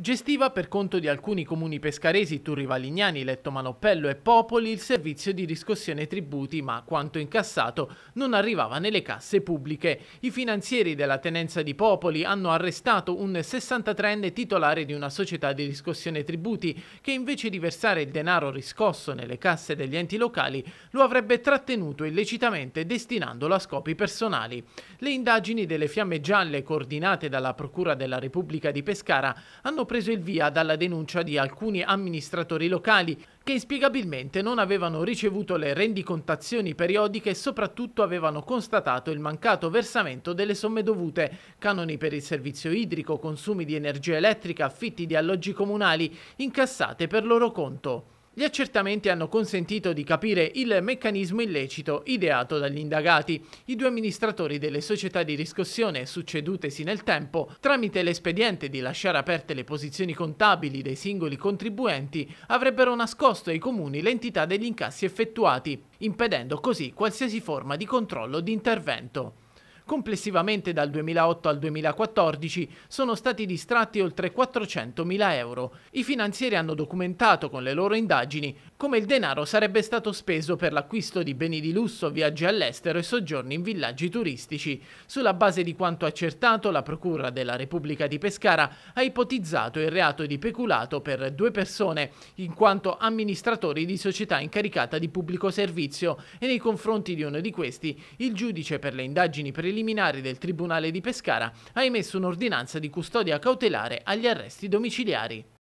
gestiva per conto di alcuni comuni pescaresi turrivalignani, Manopello e Popoli il servizio di riscossione tributi, ma quanto incassato non arrivava nelle casse pubbliche. I finanzieri della tenenza di Popoli hanno arrestato un 63enne titolare di una società di riscossione tributi che invece di versare il denaro riscosso nelle casse degli enti locali lo avrebbe trattenuto illecitamente destinandolo a scopi personali. Le indagini delle fiamme gialle coordinate dalla Procura della Repubblica di Pescara hanno preso il via dalla denuncia di alcuni amministratori locali che inspiegabilmente non avevano ricevuto le rendicontazioni periodiche e soprattutto avevano constatato il mancato versamento delle somme dovute, canoni per il servizio idrico, consumi di energia elettrica, affitti di alloggi comunali, incassate per loro conto. Gli accertamenti hanno consentito di capire il meccanismo illecito ideato dagli indagati, i due amministratori delle società di riscossione succedutesi nel tempo tramite l'espediente di lasciare aperte le posizioni contabili dei singoli contribuenti avrebbero nascosto ai comuni l'entità degli incassi effettuati, impedendo così qualsiasi forma di controllo di intervento. Complessivamente dal 2008 al 2014 sono stati distratti oltre 400.000 euro. I finanzieri hanno documentato con le loro indagini come il denaro sarebbe stato speso per l'acquisto di beni di lusso, viaggi all'estero e soggiorni in villaggi turistici. Sulla base di quanto accertato, la Procura della Repubblica di Pescara ha ipotizzato il reato di peculato per due persone, in quanto amministratori di società incaricata di pubblico servizio e nei confronti di uno di questi il giudice per le indagini preliminari preliminari del Tribunale di Pescara ha emesso un'ordinanza di custodia cautelare agli arresti domiciliari.